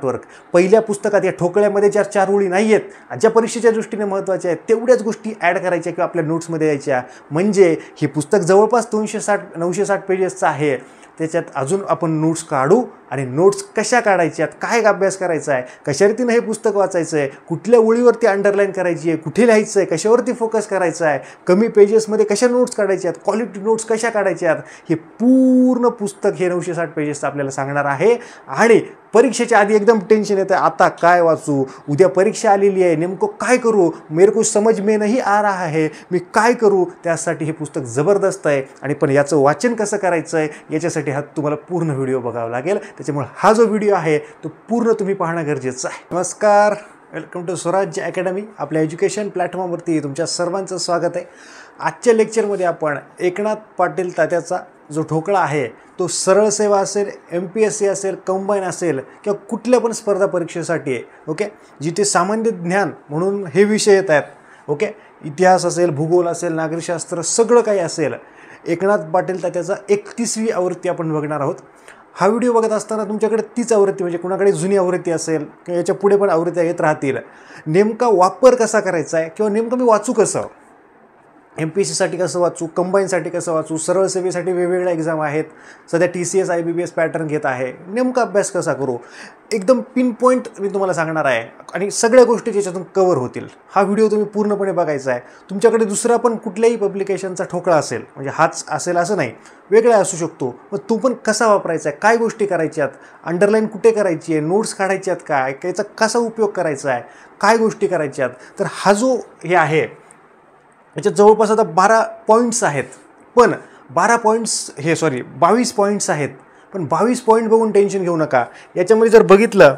network पहिल्या पुस्तकात या ठोकळ्यामध्ये ज्या चार ओळी नाही आहेत आणि ज्या परीक्षेच्या दृष्टीने महत्त्वाच्या आहेत तेवढ्याच गोष्टी ॲड करायच्या किंवा आपल्या नोट्समध्ये यायच्या म्हणजे हे पुस्तक जवळपास दोनशे साठ नऊशे साठ पेजेसचं आहे त्याच्यात अजून आपण नोट्स काढू आणि नोट्स कशा काढायच्यात काय अभ्यास करायचा आहे कशा रीतीनं हे पुस्तक वाचायचं आहे कुठल्या ओळीवरती अंडरलाईन करायची आहे कुठे लिहायचं आहे कशावरती फोकस करायचा आहे कमी पेजेसमध्ये कशा नोट्स आहेत क्वालिटी नोट्स कशा काढायच्यात हे पूर्ण पुस्तक हे नऊशे साठ पेजेसचं आपल्याला सांगणार आहे आणि परीक्षेच्या आधी एकदम टेन्शन येतं आता काय वाचू उद्या परीक्षा आलेली आहे नेमकं काय करू मेरे को समज में नाही आ रहा है मी काय करू त्यासाठी हे पुस्तक जबरदस्त आहे आणि पण याचं वाचन कसं करायचं आहे याच्यासाठी हा तुम्हाला पूर्ण व्हिडिओ बघावा लागेल त्याच्यामुळे हा जो व्हिडिओ आहे तो पूर्ण तुम्ही पाहणं गरजेचं आहे नमस्कार वेलकम टू स्वराज्य अकॅडमी आपल्या एज्युकेशन प्लॅटफॉर्मवरती तुमच्या सर्वांचं स्वागत आहे आजच्या लेक्चरमध्ये आपण एकनाथ पाटील तात्याचा जो ठोकळा आहे तो सरळ सेवा असेल एम पी एस सी असेल कंबाईन असेल किंवा कुठल्या पण स्पर्धा परीक्षेसाठी आहे ओके जिथे सामान्य ज्ञान म्हणून हे विषय येत आहेत ओके इतिहास असेल भूगोल असेल नागरिकशास्त्र सगळं काही असेल एकनाथ पाटील तात्याचा एकतीसवी आवृत्ती आपण बघणार आहोत हा व्हिडिओ बघत असताना तुमच्याकडे तीच आवृत्ती म्हणजे कुणाकडे जुनी आवृत्ती असेल किंवा याच्या पुढे पण आवृत्त्या येत राहतील नेमका वापर कसा करायचा आहे किंवा नेमकं मी वाचू कसं एम पी एस सीसाठी कसं वाचू कंबाईनसाठी कसं वाचू सरळ सेवेसाठी वेगवेगळ्या एक्झाम आहेत सध्या T C S I B B S pattern घेत आहे नेमका अभ्यास कसा करू एकदम पिन पॉईंट मी तुम्हाला सांगणार आहे आणि सगळ्या गोष्टी ज्याच्यातून कवर होतील हा व्हिडिओ तुम्ही पूर्णपणे बघायचा आहे तुमच्याकडे दुसरा पण कुठल्याही पब्लिकेशनचा ठोकळा असेल म्हणजे हाच असेल असं नाही वेगळा असू शकतो मग तो पण कसा वापरायचा आहे काय गोष्टी करायच्यात अंडरलाईन कुठे करायची आहे नोट्स काढायच्यात काय त्याचा कसा उपयोग करायचा आहे काय गोष्टी करायच्यात तर हा जो हे आहे याच्यात जवळपास आता बारा पॉईंट्स आहेत पण बारा पॉईंट्स हे सॉरी बावीस पॉईंट्स आहेत पण बावीस पॉईंट बघून टेन्शन घेऊ नका याच्यामध्ये जर बघितलं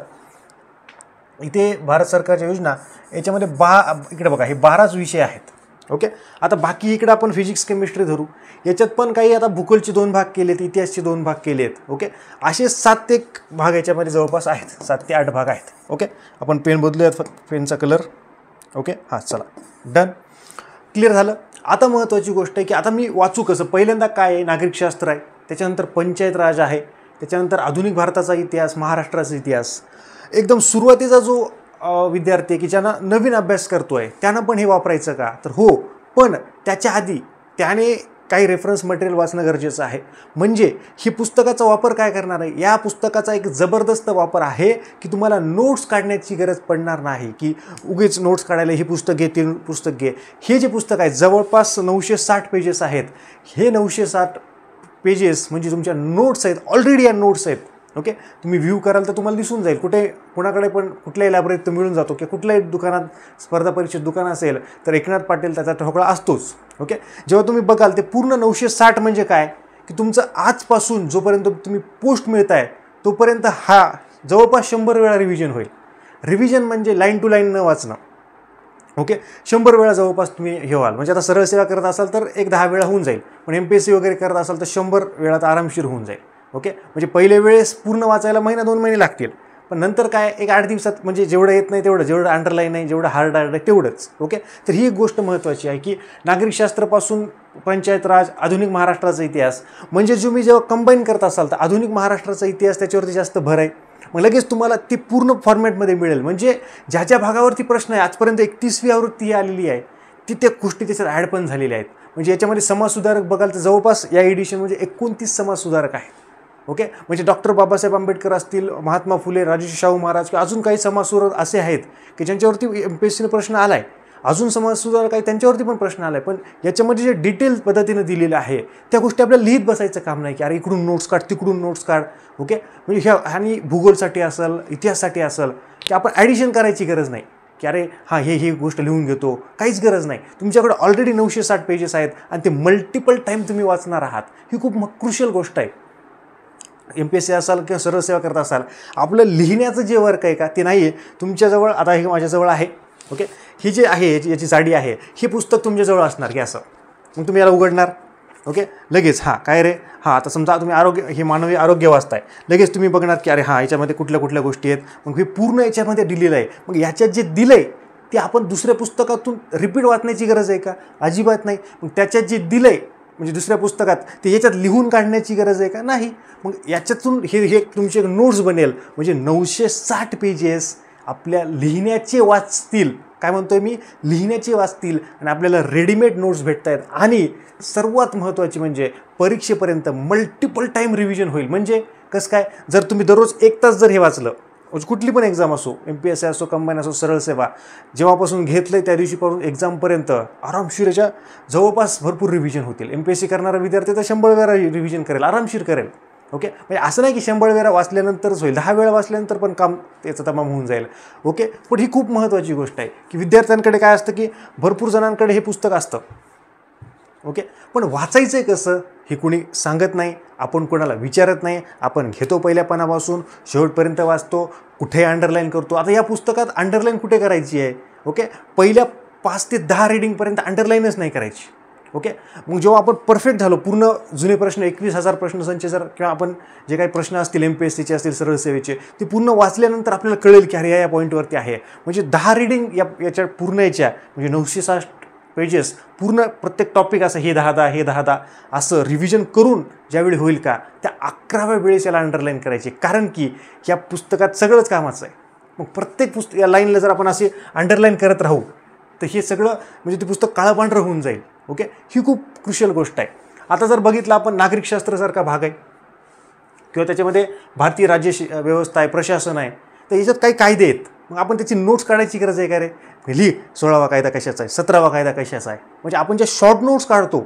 इथे भारत सरकारच्या योजना याच्यामध्ये बा इकडे बघा हे बाराच विषय आहेत ओके आता बाकी इकडं आपण फिजिक्स केमिस्ट्री धरू याच्यात पण काही आता भूगोलचे दोन भाग केलेत इतिहासचे दोन भाग केले आहेत ओके असे सात ते एक भाग याच्यामध्ये जवळपास आहेत सात ते आठ भाग आहेत ओके आपण पेन बदलूयात फक्त पेनचा कलर ओके हां चला डन क्लिअर झालं आता महत्त्वाची गोष्ट आहे की आता मी वाचू कसं पहिल्यांदा काय आहे नागरिकशास्त्र आहे त्याच्यानंतर पंचायत राज आहे त्याच्यानंतर आधुनिक भारताचा इतिहास महाराष्ट्राचा इतिहास एकदम सुरुवातीचा जो विद्यार्थी आहे की ज्यांना नवीन अभ्यास करतो आहे त्यांना पण हे वापरायचं का तर हो पण त्याच्या आधी त्याने काही रेफरन्स मटेरियल वाचणं गरजेचं आहे म्हणजे ही पुस्तकाचा वापर काय करणार आहे या पुस्तकाचा एक जबरदस्त वापर आहे की तुम्हाला नोट्स काढण्याची गरज पडणार नाही की उगीच नोट्स काढायला हे पुस्तक घे ते पुस्तक घे हे जे पुस्तक आहे जवळपास नऊशे साठ पेजेस आहेत हे नऊशे साठ पेजेस म्हणजे तुमच्या नोट्स आहेत ऑलरेडी या नोट्स आहेत ओके तुम्ही व्ह्यू कराल तर तुम्हाला दिसून जाईल कुठे कुणाकडे पण कुठल्याही लायब्ररीत तो मिळून जातो की कुठल्याही दुकानात स्पर्धा परीक्षेत दुकान असेल तर एकनाथ पाटील त्याचा ठोकळा असतोच ओके जेव्हा तुम्ही बघाल ते पूर्ण नऊशे साठ म्हणजे काय की तुमचं आजपासून जोपर्यंत तुम्ही पोस्ट मिळत आहे तोपर्यंत हा जवळपास शंभर वेळा रिव्हिजन होईल रिव्हिजन म्हणजे लाईन टू लाईन न वाचणं ओके शंभर वेळा जवळपास तुम्ही हे व्हाल म्हणजे आता सरळ सेवा करत असाल तर एक दहा वेळा होऊन जाईल पण एम पी एस सी वगैरे करत असाल तर शंभर वेळात आरामशीर होऊन जाईल ओके म्हणजे पहिले वेळेस पूर्ण वाचायला महिना दोन महिने लागतील पण नंतर काय एक आठ दिवसात म्हणजे जेवढं येत नाही तेवढं जेवढं अंडरलाईन आहे जेवढं हार्ड हार्ड आहे तेवढंच ओके तर ही एक गोष्ट महत्त्वाची आहे की नागरिकशास्त्रापासून पंचायत राज आधुनिक महाराष्ट्राचा इतिहास म्हणजे जो मी जेव्हा कंबाईन करत असाल तर आधुनिक महाराष्ट्राचा इतिहास त्याच्यावरती जास्त भर आहे मग लगेच तुम्हाला ती पूर्ण फॉर्मॅटमध्ये मिळेल म्हणजे ज्या ज्या भागावरती प्रश्न आहे आजपर्यंत एकतीसवी आवृत्ती आलेली आहे ती त्या गोष्टी त्याच्यात ॲड पण झालेल्या आहेत म्हणजे याच्यामध्ये समाजसुधारक बघाल तर जवळपास या एडिशन म्हणजे एकोणतीस समाजसुधारक आहेत ओके म्हणजे डॉक्टर बाबासाहेब आंबेडकर असतील महात्मा फुले राजेश शाहू महाराज किंवा अजून काही समाजसुधारक असे आहेत की ज्यांच्यावरती एम पी एस सीने प्रश्न आला आहे अजून समाजसुधार काही त्यांच्यावरती पण प्रश्न आला आहे पण याच्यामध्ये जे डिटेल पद्धतीनं दिलेलं आहे त्या गोष्टी आपल्याला लिहित बसायचं काम नाही की अरे इकडून नोट्स काढ तिकडून नोट्स काढ ओके म्हणजे ह्या आणि भूगोलसाठी असेल इतिहासासाठी असेल की आपण ॲडिशन करायची गरज नाही की अरे हां हे ही गोष्ट लिहून घेतो काहीच गरज नाही तुमच्याकडे ऑलरेडी नऊशे साठ पेजेस आहेत आणि ते मल्टिपल टाईम तुम्ही वाचणार आहात ही खूप मग क्रुशियल गोष्ट आहे एम पी एस सी असाल किंवा सरळ सेवा करत असाल आपलं लिहिण्याचं जे वर्क आहे का ते नाही आहे तुमच्याजवळ आता हे माझ्याजवळ आहे ओके ही जी आहे याची साडी आहे हे पुस्तक तुमच्याजवळ असणार की असं मग तुम्ही याला उघडणार ओके लगेच हां काय रे हां आता समजा तुम्ही आरोग्य हे मानवी आरोग्य वाचताय लगेच तुम्ही बघणार की अरे हां याच्यामध्ये कुठल्या कुठल्या गोष्टी आहेत मग हे पूर्ण याच्यामध्ये दिलेलं आहे मग याच्यात जे दिलं आहे ते आपण दुसऱ्या पुस्तकातून रिपीट वाचण्याची गरज आहे का अजिबात नाही मग त्याच्यात जे दिलं आहे म्हणजे दुसऱ्या पुस्तकात ते याच्यात लिहून काढण्याची गरज आहे का नाही मग याच्यातून हे हे तुमचे नोट्स बनेल म्हणजे नऊशे साठ पेजेस आपल्या लिहिण्याचे वाचतील काय म्हणतोय मी लिहिण्याचे वाचतील आणि आपल्याला रेडीमेड नोट्स भेटत आहेत आणि सर्वात महत्त्वाचे म्हणजे परीक्षेपर्यंत मल्टिपल टाईम रिव्हिजन होईल म्हणजे कसं काय जर तुम्ही दररोज एक तास जर हे वाचलं म्हणजे कुठली पण एक्झाम असो एम पी एस सी असो कंबाईन असो सरळ सेवा जेव्हापासून घेतलं आहे त्या दिवशीपासून एक्झामपर्यंत आरामशीर याच्या जवळपास भरपूर रिव्हिजन होतील एम पी एस सी करणारा विद्यार्थी तर शंभर वेळा रिव्हिजन करेल आरामशीर करेल ओके म्हणजे असं नाही की शंभर वेळा वाचल्यानंतरच होईल दहा वेळा वाचल्यानंतर पण काम त्याचं तमाम होऊन जाईल ओके पण ही खूप महत्त्वाची गोष्ट आहे की विद्यार्थ्यांकडे काय असतं की भरपूर जणांकडे हे पुस्तक असतं ओके पण वाचायचं आहे कसं हे कुणी सांगत नाही आपण कोणाला विचारत नाही आपण घेतो पहिल्यापणापासून शेवटपर्यंत वाचतो कुठे अंडरलाईन करतो आता या पुस्तकात अंडरलाईन कुठे करायची आहे ओके पहिल्या पाच ते दहा रिडिंगपर्यंत अंडरलाईनच नाही करायची ओके मग जेव्हा आपण परफेक्ट झालो पूर्ण जुने प्रश्न एकवीस हजार प्रश्नसंचे जर किंवा आपण जे काही प्रश्न असतील एम पी एस सीचे असतील सरळ सेवेचे ते पूर्ण वाचल्यानंतर आपल्याला कळेल की अरे या या पॉईंटवरती आहे म्हणजे दहा रिडिंग या याच्या पूर्ण याच्या म्हणजे नऊशे साठ पेजेस पूर्ण प्रत्येक टॉपिक असं हे दहा दहा हे दहा दहा असं रिव्हिजन करून ज्यावेळी होईल का त्या अकराव्या वेळेस याला अंडरलाईन करायचे कारण की या पुस्तकात सगळंच कामाचं आहे मग प्रत्येक पुस्तक या लाईनला जर आपण असे अंडरलाईन करत राहू तर हे सगळं म्हणजे ते पुस्तक काळापांढरं होऊन जाईल ओके ही खूप क्रुशियल गोष्ट आहे आता जर बघितलं आपण नागरिकशास्त्रासारखा भाग आहे किंवा त्याच्यामध्ये भारतीय राज्य व्यवस्था आहे प्रशासन आहे तर याच्यात काही कायदे आहेत मग आपण त्याची नोट्स काढायची गरज आहे का रे लिहि सोळावा कायदा कशाचा आहे सतरावा कायदा कशाचा आहे म्हणजे आपण ज्या शॉर्ट नोट्स काढतो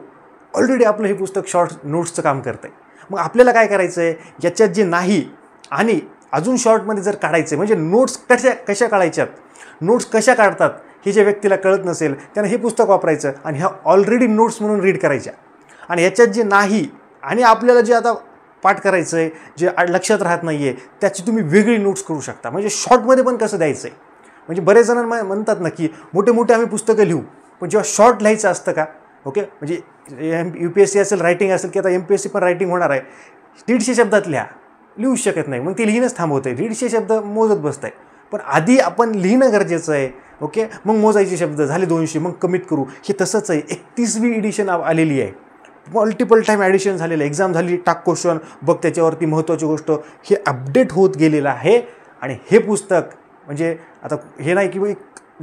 ऑलरेडी आपलं हे पुस्तक शॉर्ट नोट्सचं काम करतं आहे मग आपल्याला काय करायचं आहे याच्यात जे नाही आणि अजून शॉर्टमध्ये जर काढायचं आहे म्हणजे नोट्स कशा कशा काढायच्यात नोट्स कशा काढतात हे ज्या व्यक्तीला कळत नसेल त्यांना हे पुस्तक वापरायचं आणि ह्या ऑलरेडी नोट्स म्हणून रीड करायच्या आणि याच्यात जे नाही आणि आपल्याला जे आता पाठ करायचं आहे जे लक्षात राहत नाही आहे त्याची तुम्ही वेगळी नोट्स करू शकता म्हणजे शॉर्टमध्ये पण कसं द्यायचं आहे म्हणजे बरेच जण म्हणतात ना की मोठे मोठे आम्ही पुस्तकं लिहू पण जेव्हा शॉर्ट लिहायचं असतं का ओके म्हणजे M U P S C असेल रायटिंग असेल की आता एम पी एस सी पण रायटिंग होणार आहे दीडशे शब्दात लिहा लिहू शकत नाही मग ते लिहिणंच थांबवतंय आहे दीडशे शब्द मोजत बसत आहे पण आधी आपण लिहिणं गरजेचं आहे ओके मग मोजायचे शब्द झाले दोनशे मग कमीत करू हे तसंच आहे एकतीसवी एडिशन आलेली आहे मल्टिपल टाईम ॲडिशन झालेलं आहे एक्झाम झाली टाक क्वेश्चन बघ त्याच्यावरती महत्त्वाची गोष्ट हे अपडेट होत गेलेलं आहे आणि हे पुस्तक म्हणजे आता हे नाही की एक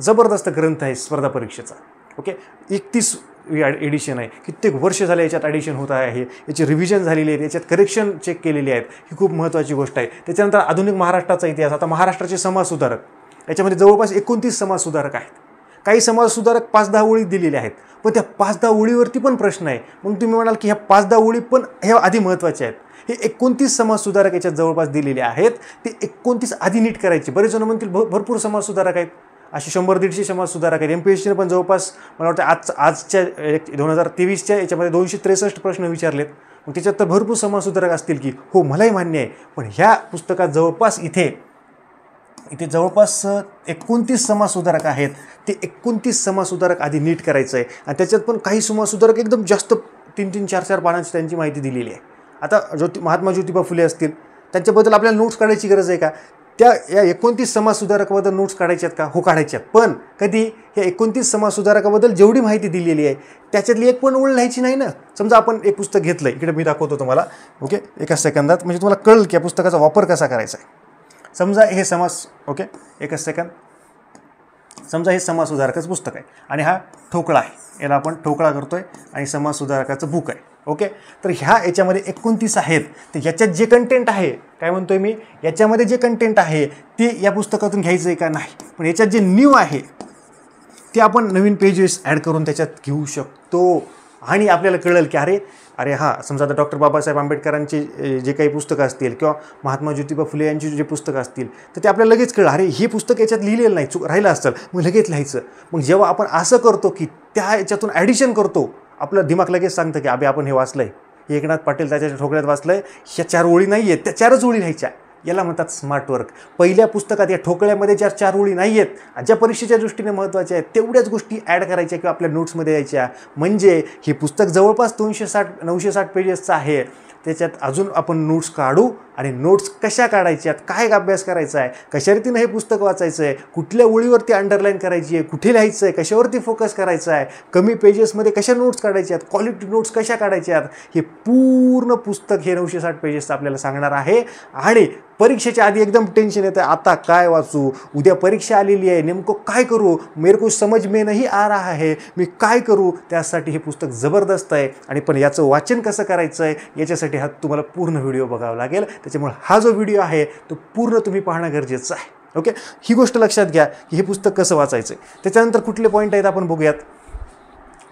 जबरदस्त ग्रंथ आहे स्पर्धा परीक्षेचा ओके एकतीस एडिशन आहे कित्येक वर्ष झाले याच्यात ॲडिशन होत आहे याची रिव्हिजन झालेली आहेत याच्यात करेक्शन चेक केलेली आहेत ही खूप महत्त्वाची गोष्ट आहे त्याच्यानंतर आधुनिक महाराष्ट्राचा इतिहास आता महाराष्ट्राचे समाजसुधारक याच्यामध्ये जवळपास एकोणतीस समाजसुधारक आहेत काही समाजसुधारक पाच दहा ओळी दिलेल्या आहेत पण त्या पाच दहा ओळीवरती पण प्रश्न आहे मग तुम्ही म्हणाल की ह्या पाच दहा ओळी पण ह्या आधी महत्त्वाच्या आहेत हे एकोणतीस समाजसुधारक याच्यात जवळपास दिलेले आहेत ते एकोणतीस आधी नीट करायचे बरेच जण म्हणतील भ भरपूर समाजसुधारक आहेत असे शंभर दीडशे समाजसुधारक आहेत एम पी एस सीने पण जवळपास मला वाटतं आज आजच्या दोन हजार तेवीसच्या याच्यामध्ये दोनशे त्रेसष्ट प्रश्न विचारलेत मग त्याच्यात तर भरपूर समाजसुधारक असतील की हो मलाही मान्य आहे पण ह्या पुस्तकात जवळपास इथे इथे जवळपास एकोणतीस समाजसुधारक आहेत ते एकोणतीस समाजसुधारक आधी नीट करायचं आहे आणि त्याच्यात पण काही समाजसुधारक एकदम जास्त तीन तीन चार चार पानांची त्यांची माहिती दिलेली आहे आता ज्योति महात्मा ज्योतिबा फुले असतील त्यांच्याबद्दल आपल्याला नोट्स काढायची गरज आहे का त्या या एकोणतीस समाजसुधारकाबद्दल नोट्स काढायच्यात का हो काढायच्यात पण कधी या एकोणतीस समाजसुधारकाबद्दल जेवढी माहिती दिलेली आहे त्याच्यातली एक पण ओळ लिहायची नाही ना समजा आपण एक पुस्तक घेतलं इकडे मी दाखवतो तुम्हाला ओके एका सेकंदात म्हणजे तुम्हाला कळलं की या पुस्तकाचा वापर कसा करायचा आहे समजा हे समास ओके एकच सेकंद समजा हे समास सुधारकाचं पुस्तक आहे आणि हा ठोकळा आहे याला आपण ठोकळा करतो आहे आणि समास सुधारकाचं बुक आहे ओके तर ह्या याच्यामध्ये एकोणतीस आहेत तर याच्यात जे कंटेंट आहे काय म्हणतोय मी याच्यामध्ये जे कंटेंट आहे ते या पुस्तकातून घ्यायचं आहे का नाही पण याच्यात जे न्यू आहे ते आपण नवीन पेजेस ॲड करून त्याच्यात घेऊ शकतो आणि आपल्याला कळेल की अरे अरे हां समजा आता डॉक्टर बाबासाहेब आंबेडकरांची जे काही पुस्तकं असतील किंवा महात्मा ज्योतिबा फुले यांची जे पुस्तकं असतील तर ते आपल्याला लगेच कळलं अरे हे पुस्तक याच्यात लिहिलेलं नाही चुक राहिलं असतं मग लगेच लिहायचं मग जेव्हा आपण असं करतो की त्या याच्यातून ॲडिशन करतो आपलं दिमाग लगेच सांगतं की अबे आपण हे वाचलं आहे एकनाथ पाटील त्याच्या ठोकळ्यात वाचलं आहे ह्या चार ओळी नाही आहेत त्या चारच ओळी लिहायच्या याला म्हणतात स्मार्ट वर्क पहिल्या पुस्तकात या ठोकळ्यामध्ये ज्या चार ओळी नाही आहेत ज्या परीक्षेच्या दृष्टीने महत्त्वाच्या आहेत तेवढ्याच गोष्टी ॲड करायच्या किंवा आपल्या नोट्समध्ये यायच्या म्हणजे हे पुस्तक जवळपास दोनशे साठ नऊशे साठ पेजेसचं आहे त्याच्यात अजून आपण नोट्स काढू आणि नोट्स कशा काढायच्यात काय अभ्यास करायचा आहे कशा रीतीनं हे पुस्तक वाचायचं आहे कुठल्या ओळीवरती अंडरलाईन करायची आहे कुठे लिहायचं आहे कशावरती फोकस करायचा आहे कमी पेजेसमध्ये कशा नोट्स काढायच्यात क्वालिटी नोट्स कशा काढायच्यात हे पूर्ण पुस्तक हे नऊशे साठ पेजेसचं आपल्याला सांगणार आहे आणि परीक्षेच्या आधी एकदम टेन्शन येतं आता काय वाचू उद्या परीक्षा आलेली आहे नेमकं काय करू मेरेको समज मे नाही आ रहा आहे मी काय करू त्यासाठी हे पुस्तक जबरदस्त आहे आणि पण याचं वाचन कसं करायचं आहे याच्यासाठी हा तुम्हाला पूर्ण व्हिडिओ बघावा लागेल त्याच्यामुळे हा जो व्हिडिओ आहे तो पूर्ण तुम्ही पाहणं गरजेचं आहे ओके ही गोष्ट लक्षात घ्या की हे पुस्तक कसं वाचायचं त्याच्यानंतर कुठले पॉईंट आहेत आपण बघूयात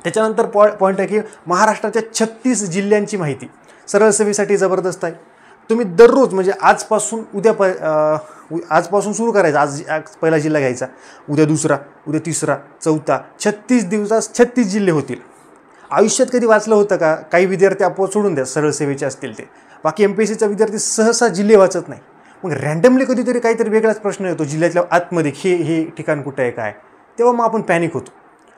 त्याच्यानंतर पॉ पॉईंट आहे की महाराष्ट्राच्या छत्तीस जिल्ह्यांची माहिती सरळ सेवेसाठी जबरदस्त आहे तुम्ही दररोज म्हणजे आजपासून उद्या प आजपासून सुरू करायचं आज आज पहिला जिल्हा घ्यायचा उद्या दुसरा उद्या तिसरा चौथा छत्तीस दिवसात छत्तीस जिल्हे होतील आयुष्यात कधी वाचलं होतं का काही विद्यार्थी आपोआप सोडून द्या सरळ सेवेचे असतील ते बाकी एम पी एस सीचा विद्यार्थी सहसा जिल्हे वाचत नाही मग रँडमली कधीतरी काहीतरी वेगळाच प्रश्न येतो जिल्ह्यातल्या आतमध्ये हे हे ठिकाण कुठं आहे काय तेव्हा मग आपण पॅनिक होतो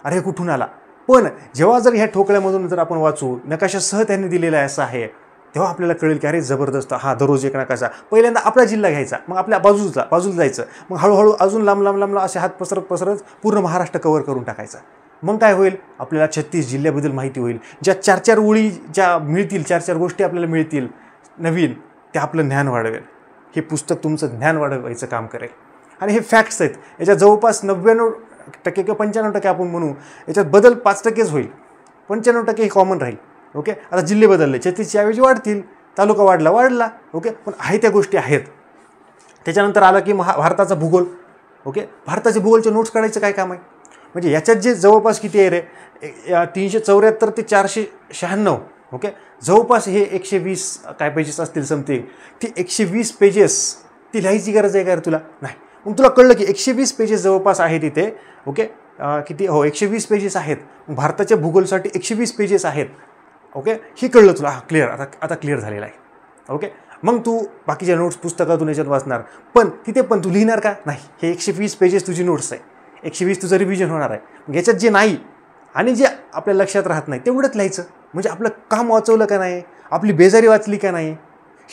अरे कुठून आला पण जेव्हा जर ह्या ठोकळ्यामधून जर आपण वाचू नकाशा सह त्यांनी दिलेला असं आहे तेव्हा आपल्याला कळेल की अरे जबरदस्त हा दररोज एक नकाशा पहिल्यांदा आपला जिल्हा घ्यायचा मग आपल्या बाजूला बाजूला जायचं मग हळूहळू अजून लांब लांब लांबला असे हात पसरत पसरत पूर्ण महाराष्ट्र कवर करून टाकायचा मग काय होईल आपल्याला छत्तीस जिल्ह्याबद्दल माहिती होईल ज्या चार चार ओळी ज्या मिळतील चार चार गोष्टी आपल्याला मिळतील नवीन ते आपलं ज्ञान वाढवेल हे पुस्तक तुमचं ज्ञान वाढवायचं काम करेल आणि हे फॅक्ट्स आहेत याच्यात जवळपास नव्याण्णव टक्के किंवा पंच्याण्णव टक्के आपण म्हणू याच्यात बदल पाच टक्केच होईल पंच्याण्णव टक्के हे कॉमन राहील ओके आता जिल्हे बदलले छत्तीसच्या ऐवजी वाढतील तालुका वाढला वाढला ओके पण आहे त्या गोष्टी आहेत त्याच्यानंतर आलं की महा भारताचा भूगोल ओके भारताचे भूगोलचे नोट्स काढायचं काय काम आहे म्हणजे याच्यात जे जवळपास किती आहे रे तीनशे चौऱ्याहत्तर ते चारशे शहाण्णव ओके जवळपास हे एकशे वीस काय पेजेस असतील समथिंग ती एकशे वीस पेजेस ती लिहायची गरज आहे का तुला नाही मग तुला कळलं की एकशे वीस पेजेस जवळपास आहेत इथे ओके किती हो एकशे वीस पेजेस आहेत भारताच्या भूगोलसाठी एकशे वीस पेजेस आहेत ओके हे कळलं तुला हा क्लिअर आता आता क्लिअर झालेला आहे ओके मग तू बाकीच्या नोट्स पुस्तकातून याच्यात वाचणार पण तिथे पण तू लिहिणार का नाही हे एकशे वीस पेजेस तुझी नोट्स आहे एकशे वीस तुझं रिव्हिजन होणार आहे याच्यात जे नाही आणि जे आपल्या लक्षात राहत नाही तेवढंच लिहायचं म्हणजे आपलं काम वाचवलं का नाही आपली बेजारी वाचली का नाही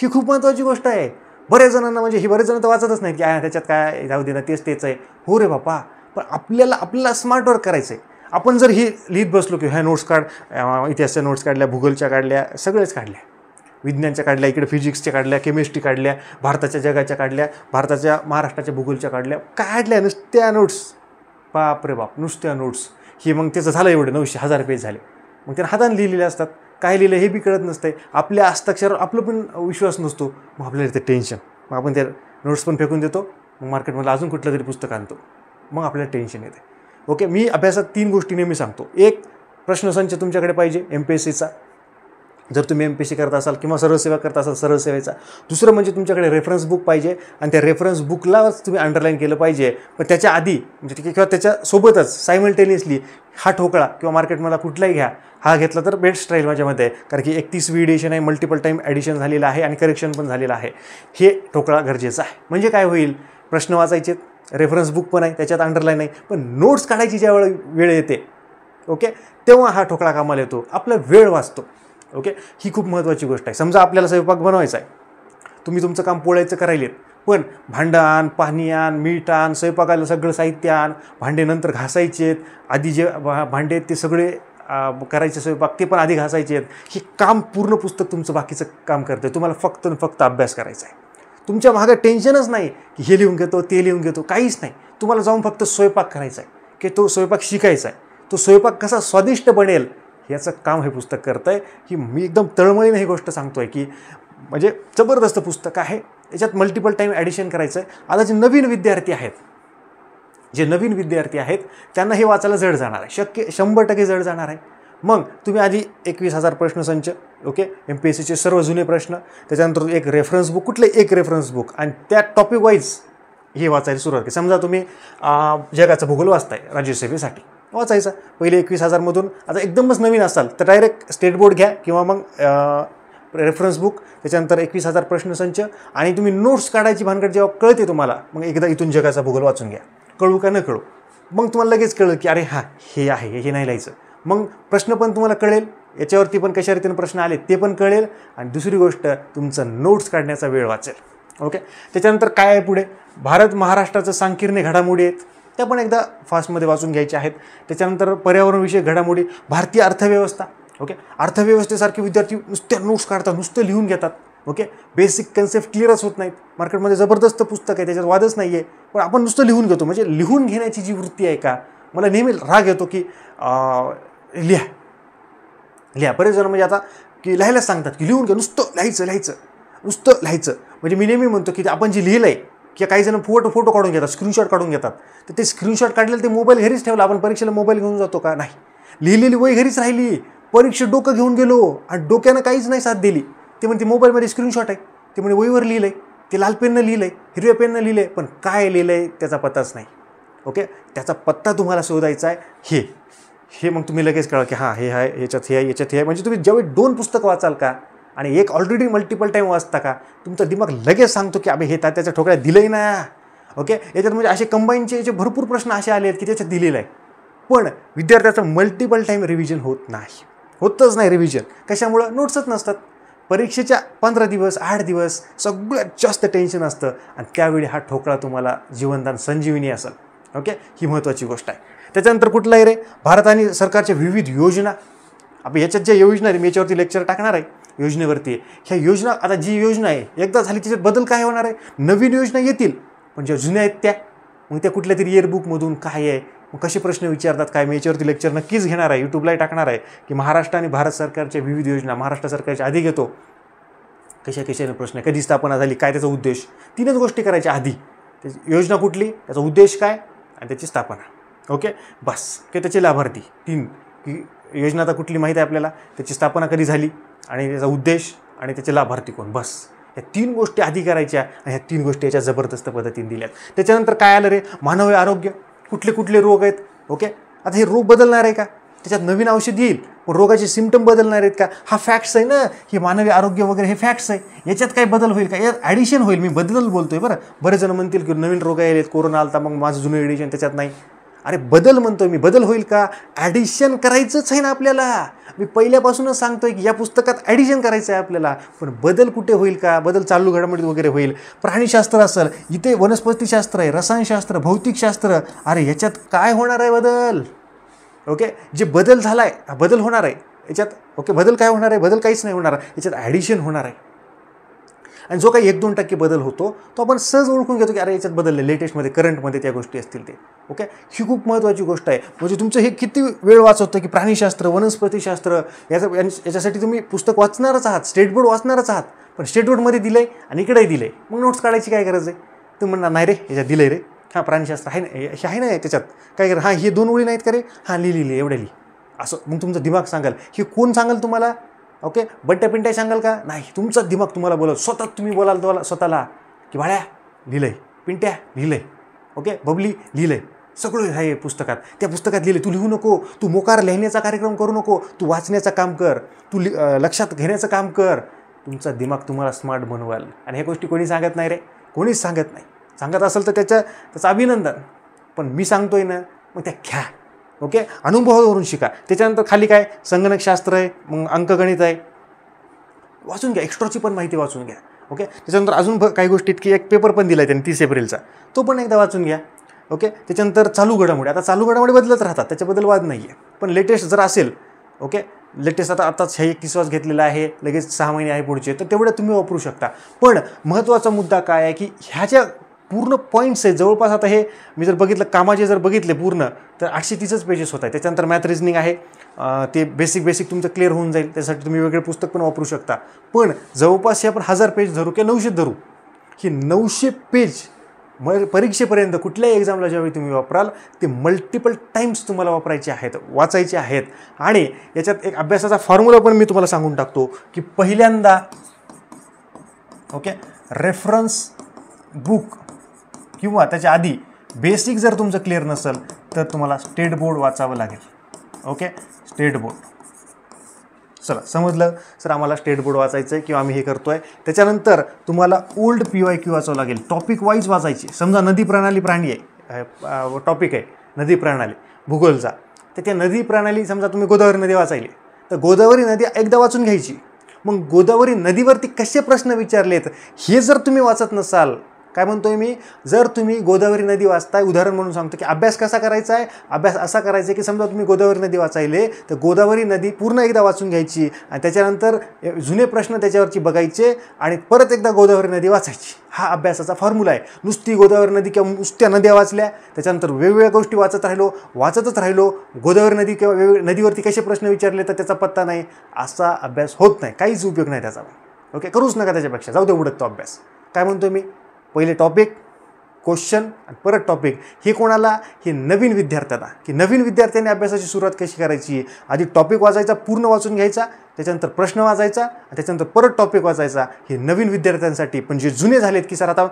ही खूप महत्त्वाची गोष्ट आहे बऱ्याच जणांना म्हणजे ही बरेच जण तर वाचतच नाही की त्याच्यात काय जाऊ दे ना तेच तेच आहे हो रे बापा पण आपल्याला आपल्याला स्मार्ट वर्क करायचं आहे आपण जर ही लिहित बसलो की ह्या नोट्स काढ इतिहासाच्या नोट्स काढल्या भूगोलच्या काढल्या सगळेच काढल्या विज्ञानच्या काढल्या इकडे फिजिक्सच्या काढल्या केमिस्ट्री काढल्या भारताच्या जगाच्या काढल्या भारताच्या महाराष्ट्राच्या भूगोलच्या काढल्या काढल्या नुसत्या नोट्स बाप रे बाप नुसत्या नोट्स की मग त्याचं झालं एवढं नऊशे हजार पेज झाले मग त्यानं हाताने लिहिलेले असतात काय लिहिलं हे बी कळत नसतंय आपल्या हस्ताक्षरावर आपलं पण विश्वास नसतो मग आपल्याला ते टेन्शन मग आपण त्या नोट्स पण फेकून देतो मग मार्केटमधलं अजून कुठलं तरी पुस्तक आणतो मग आपल्याला टेन्शन येते ओके मी अभ्यासात तीन गोष्टी नेहमी सांगतो एक प्रश्नसंच तुमच्याकडे पाहिजे एम पी एस सीचा जर तुम्ही एम पी सी करत असाल किंवा सरळसेवा करत असाल सरळसेवेचा दुसरं म्हणजे तुमच्याकडे रेफरन्स बुक पाहिजे आणि त्या रेफरन्स बुकलाच तुम्ही अंडरलाईन केलं पाहिजे पण त्याच्या आधी म्हणजे ठीक आहे किंवा त्याच्यासोबतच सायमल्टेनियसली हा ठोकळा किंवा मार्केटमधला कुठलाही घ्या हा घेतला तर बेस्ट राहील माझ्यामध्ये कारण की एकतीस एडिशन आहे मल्टिपल टाईम ॲडिशन झालेलं आहे आणि करेक्शन पण झालेलं आहे हे ठोकळा गरजेचं आहे म्हणजे काय होईल प्रश्न वाचायचे रेफरन्स बुक पण आहे त्याच्यात अंडरलाईन आहे पण नोट्स काढायची ज्यावेळी वेळ येते ओके तेव्हा हा ठोकळा कामाला येतो आपला वेळ वाचतो ओके ही खूप महत्त्वाची गोष्ट आहे समजा आपल्याला स्वयंपाक बनवायचा आहे तुम्ही तुमचं काम पोळायचं करायलेत पण आण पाणी आण मीठ आण स्वयंपाकाला सगळं साहित्य आण भांडे नंतर घासायचेत आधी जे भांडे आहेत ते सगळे करायचे स्वयंपाक ते पण आधी घासायचे आहेत हे काम पूर्ण पुस्तक तुमचं बाकीचं काम करतं आहे तुम्हाला फक्त फक्त अभ्यास करायचा आहे तुमच्या मागे टेन्शनच नाही की हे लिहून घेतो ते लिहून घेतो काहीच नाही तुम्हाला जाऊन फक्त स्वयंपाक करायचा आहे की तो स्वयंपाक शिकायचा आहे तो स्वयंपाक कसा स्वादिष्ट बनेल याचं काम हे पुस्तक करत आहे की मी एकदम तळमळीने ही गोष्ट सांगतो आहे की म्हणजे जबरदस्त पुस्तक आहे याच्यात मल्टिपल टाईम ॲडिशन करायचं आहे आता जे नवीन विद्यार्थी आहेत जे नवीन विद्यार्थी आहेत त्यांना हे वाचायला जड जाणार आहे शक्य शंभर टक्के जड जाणार आहे मग तुम्ही आधी एकवीस हजार प्रश्नसंच ओके एम पी एस सीचे सर्व जुने प्रश्न त्याच्यानंतर एक रेफरन्स बुक कुठले एक रेफरन्स बुक आणि त्या टॉपिक वाईज हे वाचायला सुरुवात केली समजा तुम्ही जगाचं भूगोल वाचताय राज्यसेवेसाठी वाचायचा पहिले एकवीस हजारमधून आता एकदमच नवीन असाल तर डायरेक्ट स्टेट बोर्ड घ्या किंवा मग रेफरन्स बुक त्याच्यानंतर एकवीस हजार प्रश्नसंच आणि तुम्ही नोट्स काढायची भानगड जेव्हा कळते तुम्हाला मग एकदा इथून जगाचा भूगोल वाचून घ्या कळू का न कळू मग तुम्हाला लगेच कळलं की अरे हा हे आहे हे नाही लिहायचं मग प्रश्न पण तुम्हाला कळेल याच्यावरती पण कशा रीतीनं प्रश्न आले ते पण कळेल आणि दुसरी गोष्ट तुमचं नोट्स काढण्याचा वेळ वाचेल ओके त्याच्यानंतर काय आहे पुढे भारत महाराष्ट्राचं सांकीर्ण घडामोडी आहेत त्या पण एकदा फास्टमध्ये वाचून घ्यायच्या आहेत त्याच्यानंतर पर्यावरणविषयक घडामोडी भारतीय अर्थव्यवस्था ओके अर्थव्यवस्थेसारखे विद्यार्थी नुसत्या नोट्स काढतात नुसतं लिहून घेतात ओके बेसिक कन्सेप्ट क्लिअरच होत नाहीत मार्केटमध्ये जबरदस्त पुस्तक आहे त्याच्यात वादच नाही आहे पण आपण नुसतं लिहून घेतो म्हणजे लिहून घेण्याची जी वृत्ती आहे का मला नेहमी राग येतो की लिहा लिहा बरेच जण म्हणजे आता की लिहायला सांगतात की लिहून घ्या नुसतं लिहायचं लिहायचं नुसतं लिहायचं म्हणजे मी नेहमी म्हणतो की आपण जे लिहिलं आहे किंवा काही जण फोटो फोटो काढून घेतात स्क्रीनशॉट काढून घेतात तर ते स्क्रीनशॉट काढलेलं ते मोबाईल घरीच ठेवला आपण परीक्षेला मोबाईल घेऊन जातो का नाही लिहिलेली वय घरीच राहिली परीक्षा डोकं घेऊन गेलो आणि डोक्यानं काहीच नाही साथ दिली ते म्हणते मोबाईलमध्ये स्क्रीनशॉट आहे ते म्हणजे वहीवर लिहिलं आहे ते लाल पेननं लिहिलं आहे हिरव्या पेननं लिहिलं आहे पण काय लिहिलं आहे त्याचा पत्ताच नाही ओके त्याचा पत्ता तुम्हाला शोधायचा आहे हे हे मग तुम्ही लगेच कळा की हां हे आहे याच्यात हे आहे याच्यात हे आहे म्हणजे तुम्ही ज्यावेळी दोन पुस्तकं वाचाल का आणि एक ऑलरेडी मल्टिपल टाईम वाचता का तुमचा दिमाग लगेच सांगतो की अबे हे त्याच्या ठोकळ्या दिलंही ना ओके याच्यात म्हणजे असे कंबाईनचे जे भरपूर प्रश्न असे आले आहेत की त्याच्यात दिलेलं आहे पण विद्यार्थ्याचं मल्टिपल टाईम रिव्हिजन होत नाही होतच नाही रिव्हिजन कशामुळं नोट्सच नसतात परीक्षेच्या पंधरा दिवस आठ दिवस सगळ्यात जास्त टेन्शन असतं आणि त्यावेळी हा ठोकळा तुम्हाला जीवनदान संजीवनी असेल ओके ही महत्त्वाची गोष्ट आहे त्याच्यानंतर कुठलाही रे भारत आणि सरकारच्या विविध योजना आपण याच्यात ज्या योजना आहे मी याच्यावरती लेक्चर टाकणार आहे योजनेवरती ह्या योजना आता जी योजना आहे एकदा झाली त्याच्यात बदल काय होणार आहे नवीन योजना येतील पण ज्या जुन्या आहेत त्या मग त्या कुठल्या तरी इयरबुकमधून काय आहे मग कसे प्रश्न विचारतात काय मी याच्यावरती लेक्चर नक्कीच घेणार आहे यूट्यूबलाही टाकणार आहे की महाराष्ट्र आणि भारत सरकारच्या विविध योजना महाराष्ट्र सरकारच्या आधी घेतो कशा कशाने प्रश्न कधी स्थापना झाली काय त्याचा उद्देश तीनच गोष्टी करायच्या आधी त्या योजना कुठली त्याचा उद्देश काय आणि त्याची स्थापना ओके बस की त्याचे लाभार्थी तीन की योजना आता कुठली माहिती आहे आपल्याला त्याची स्थापना कधी झाली आणि त्याचा उद्देश आणि त्याचे लाभार्थी कोण बस या तीन गोष्टी आधी करायच्या आणि ह्या तीन गोष्टी याच्या जबरदस्त पद्धतीने दिल्यात त्याच्यानंतर काय आलं रे मानवी आरोग्य कुठले कुठले रोग आहेत ओके आता हे रोग बदलणार आहे का त्याच्यात नवीन औषध येईल पण रोगाचे सिमटम बदलणार आहेत का हा फॅक्ट्स आहे ना हे मानवी आरोग्य वगैरे हे फॅक्ट्स आहे याच्यात काय बदल होईल का यात ॲडिशन होईल मी बदल बोलतोय बरं बरेच जण म्हणतील की नवीन रोग आले आहेत कोरोना आलता मग माझं जुनं ॲडिशन त्याच्यात नाही अरे बदल म्हणतो मी बदल होईल का ॲडिशन करायचंच आहे ना आपल्याला मी पहिल्यापासूनच सांगतो आहे की या पुस्तकात ॲडिशन करायचं आहे आपल्याला पण बदल कुठे होईल का बदल चालू घडामोडीत वगैरे होईल प्राणीशास्त्र असेल इथे वनस्पतीशास्त्र आहे रसायनशास्त्र भौतिकशास्त्र अरे याच्यात काय होणार आहे बदल ओके जे बदल झाला आहे बदल होणार आहे याच्यात ओके बदल काय होणार आहे बदल काहीच नाही होणार याच्यात ॲडिशन होणार आहे आणि जो काही एक दोन टक्के बदल होतो तो आपण सहज ओळखून घेतो की अरे याच्यात बदलले लेटेस्टमध्ये करंटमध्ये त्या गोष्टी असतील ते ओके ही खूप महत्त्वाची गोष्ट आहे म्हणजे तुमचं हे किती वेळ वाचवतं की प्राणीशास्त्र वनस्पतीशास्त्र याचं याच्यासाठी तुम्ही पुस्तक वाचणारच आहात स्टेट बोर्ड वाचणारच आहात पण स्टेट बोर्डमध्ये दिलं आहे आणि इकडेही दिलं आहे मग नोट्स काढायची काय गरज आहे तुम्ही म्हणणार नाही रे याच्यात दिलं रे हां प्राणीशास्त्र आहे ना हे आहे ना त्याच्यात काय करा हां हे दोन ओळी नाहीत का रे हां लिहिली एवढ्या लिहि असं मग तुमचं दिमाग सांगाल हे कोण सांगाल तुम्हाला ओके बट्ट्या पिंट्या सांगाल का नाही तुमचाच दिमाग तुम्हाला बोलाल स्वतः तुम्ही बोलाल तुम्हाला स्वतःला की भाड्या लिहिलंय पिंट्या लिहिलंय ओके बबली लिहिलंय सगळं आहे पुस्तकात त्या पुस्तकात लिहिले तू लिहू नको तू मोकार लिहिण्याचा कार्यक्रम करू नको तू वाचण्याचं काम कर तू लि लक्षात घेण्याचं काम कर तुमचा दिमाग तुम्हाला स्मार्ट बनवाल आणि ह्या गोष्टी कोणी सांगत नाही रे कोणीच सांगत नाही सांगत असेल तर त्याचं त्याचं अभिनंदन पण मी सांगतोय ना मग त्या घ्या ओके अनुभवावरून शिका त्याच्यानंतर खाली काय संगणकशास्त्र आहे मग अंकगणित आहे वाचून घ्या एक्स्ट्राची पण माहिती वाचून घ्या ओके त्याच्यानंतर अजून काही गोष्टी की एक पेपर पण दिला आहे त्यांनी तीस एप्रिलचा तो पण एकदा वाचून घ्या ओके त्याच्यानंतर चालू घडामोडी आता चालू घडामोडी बदलत राहतात त्याच्याबद्दल वाद नाही आहे पण लेटेस्ट जर असेल ओके लेटेस्ट आता आत्ताच हे वाज घेतलेला आहे लगेच सहा महिने आहे पुढचे तर तेवढ्या तुम्ही वापरू शकता पण महत्त्वाचा मुद्दा काय आहे की ह्या ज्या पूर्ण पॉईंट्स आहेत जवळपास आता हे मी जर बघितलं कामाचे जर बघितले पूर्ण तर आठशे तीसच पेजेस होत आहेत त्याच्यानंतर मॅथ रिजनिंग आहे ते बेसिक बेसिक तुमचं क्लिअर होऊन जाईल त्यासाठी तुम्ही वेगळे पुस्तक पण वापरू शकता पण जवळपास हे आपण हजार पेज धरू किंवा नऊशे धरू की नऊशे पेज म परीक्षेपर्यंत कुठल्याही एक्झामला ज्यावेळी तुम्ही वापराल ते मल्टिपल टाईम्स तुम्हाला वापरायचे आहेत वाचायचे आहेत आणि याच्यात एक अभ्यासाचा फॉर्म्युला पण मी तुम्हाला सांगून टाकतो की पहिल्यांदा ओके रेफरन्स बुक किंवा त्याच्या आधी बेसिक जर तुमचं क्लिअर नसेल तर तुम्हाला स्टेट बोर्ड वाचावं लागेल ओके स्टेट बोर्ड चला समजलं सर आम्हाला स्टेट बोर्ड वाचायचं आहे किंवा आम्ही हे करतो आहे त्याच्यानंतर तुम्हाला ओल्ड पी वाय क्यू वाचावं लागेल टॉपिक वाईज वाचायची समजा नदी प्रणाली प्राणी आहे टॉपिक आहे नदी प्रणाली भूगोलचा तर त्या नदी प्रणाली समजा तुम्ही गोदावरी नदी वाचायली तर गोदावरी नदी एकदा वाचून घ्यायची मग गोदावरी नदीवरती कसे प्रश्न विचारलेत हे जर तुम्ही वाचत नसाल काय म्हणतोय मी जर तुम्ही गोदावरी नदी वाचताय उदाहरण म्हणून सांगतो की अभ्यास कसा करायचा आहे अभ्यास असा करायचा आहे की समजा तुम्ही गोदावरी नदी वाचायले तर गोदावरी नदी पूर्ण एकदा वाचून घ्यायची आणि त्याच्यानंतर जुने प्रश्न त्याच्यावरची बघायचे आणि परत एकदा गोदावरी नदी वाचायची हा अभ्यासाचा फॉर्म्युला आहे नुसती गोदावरी नदी किंवा नुसत्या नद्या वाचल्या त्याच्यानंतर वेगवेगळ्या गोष्टी वाचत राहिलो वाचतच राहिलो गोदावरी नदी किंवा वेगवेगळ्या नदीवरती कसे प्रश्न विचारले तर त्याचा पत्ता नाही असा अभ्यास होत नाही काहीच उपयोग नाही त्याचा ओके करूच नका त्याच्यापेक्षा जाऊ दे उडत तो अभ्यास काय म्हणतो मी पहिले टॉपिक क्वेश्चन आणि परत टॉपिक हे कोणाला हे नवीन विद्यार्थ्यांना की नवीन विद्यार्थ्यांनी अभ्यासाची सुरुवात कशी करायची आधी टॉपिक वाचायचा पूर्ण वाचून घ्यायचा त्याच्यानंतर प्रश्न वाचायचा त्याच्यानंतर परत टॉपिक वाचायचा हे नवीन विद्यार्थ्यांसाठी पण जे जुने झालेत की सर आता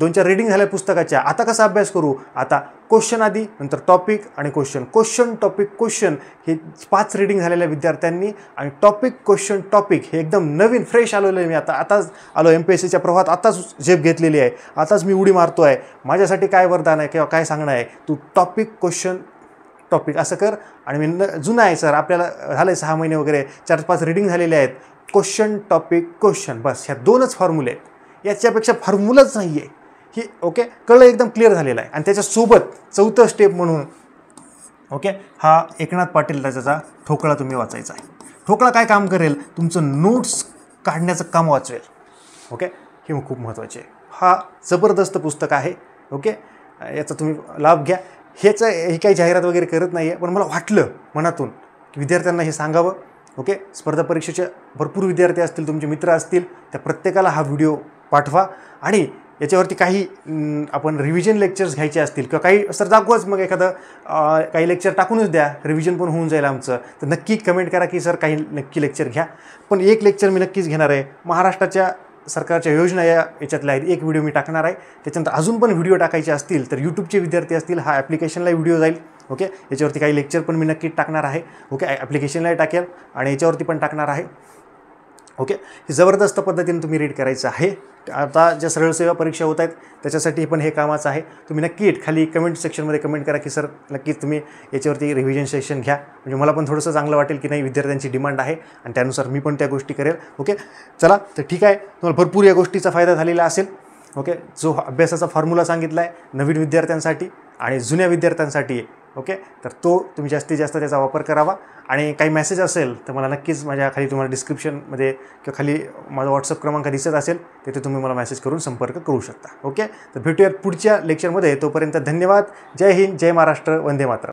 दोन चार रिडिंग झाल्या पुस्तकाच्या आता कसा अभ्यास करू आता क्वेश्चन आधी नंतर टॉपिक आणि क्वेश्चन क्वेश्चन टॉपिक क्वेश्चन हे पाच रिडिंग झालेल्या विद्यार्थ्यांनी आणि टॉपिक क्वेश्चन टॉपिक हे एकदम नवीन फ्रेश आलेलं आहे मी आता आताच आलो एम पी एस सीच्या प्रवाहात आताच झेप घेतलेली आहे आताच मी उडी मारतो आहे माझ्यासाठी काय वरदान आहे किंवा काय सांगणं आहे तू टॉपिक क्वेश्चन टॉपिक असं कर आणि मी जुना आहे सर आपल्याला झालं आहे सहा महिने वगैरे चार पाच रिडिंग झालेले आहेत क्वेश्चन टॉपिक क्वेश्चन बस ह्या दोनच फॉर्म्युले आहेत याच्यापेक्षा फॉर्म्युलाच नाही आहे ही ओके कळलं एकदम क्लिअर झालेलं आहे आणि त्याच्यासोबत चौथं स्टेप म्हणून ओके हा एकनाथ पाटील त्याचा ठोकळा तुम्ही वाचायचा आहे ठोकळा काय काम करेल तुमचं नोट्स काढण्याचं काम वाचवेल ओके हे खूप महत्त्वाचे आहे हा जबरदस्त पुस्तक आहे ओके याचा तुम्ही लाभ घ्या हेच हे काही जाहिरात वगैरे करत नाही आहे पण मला वाटलं मनातून की विद्यार्थ्यांना हे सांगावं ओके स्पर्धा परीक्षेच्या भरपूर विद्यार्थी असतील तुमचे मित्र असतील त्या प्रत्येकाला हा व्हिडिओ पाठवा आणि याच्यावरती काही आपण रिव्हिजन लेक्चर्स घ्यायचे असतील किंवा काही सर दाखवाच मग एखादं काही लेक्चर टाकूनच द्या रिव्हिजन पण होऊन जाईल आमचं तर नक्की कमेंट करा की सर काही नक्की लेक्चर घ्या पण एक लेक्चर मी नक्कीच घेणार आहे महाराष्ट्राच्या सरकारच्या योजना या याच्यातल्या आहेत एक व्हिडिओ मी टाकणार आहे त्याच्यानंतर अजून पण व्हिडिओ टाकायचे असतील तर यूट्यूबचे विद्यार्थी असतील हा ॲप्लिकेशनला व्हिडिओ जाईल ओके याच्यावरती काही लेक्चर पण मी नक्की टाकणार आहे ओके ॲप्लिकेशनलाही टाकेल आणि याच्यावरती पण टाकणार आहे ओके ही जबरदस्त पद्धतीने तुम्ही रीड करायचं आहे आता ज्या सरळ सेवा परीक्षा होत आहेत त्याच्यासाठी पण हे कामाचं आहे तुम्ही नक्की खाली कमेंट सेक्शनमध्ये कमेंट करा की सर नक्कीच तुम्ही याच्यावरती रिव्हिजन सेक्शन घ्या म्हणजे मला पण थोडंसं चांगलं वाटेल की नाही विद्यार्थ्यांची डिमांड आहे आणि त्यानुसार मी पण त्या गोष्टी करेल ओके चला तर ठीक आहे तुम्हाला भरपूर या गोष्टीचा फायदा झालेला असेल ओके जो अभ्यासाचा फॉर्म्युला सांगितला आहे नवीन विद्यार्थ्यांसाठी आणि जुन्या विद्यार्थ्यांसाठी ओके तर तो तुम्ही जास्तीत जास्त त्याचा वापर करावा आणि काही मेसेज असेल तर मला नक्कीच माझ्या खाली तुम्हाला डिस्क्रिप्शनमध्ये किंवा खाली माझा व्हॉट्सअप क्रमांक दिसत असेल तिथे तुम्ही मला मेसेज करून संपर्क करू शकता ओके तर भेटूयात पुढच्या लेक्चरमध्ये तोपर्यंत धन्यवाद जय हिंद जय महाराष्ट्र वंदे मात्र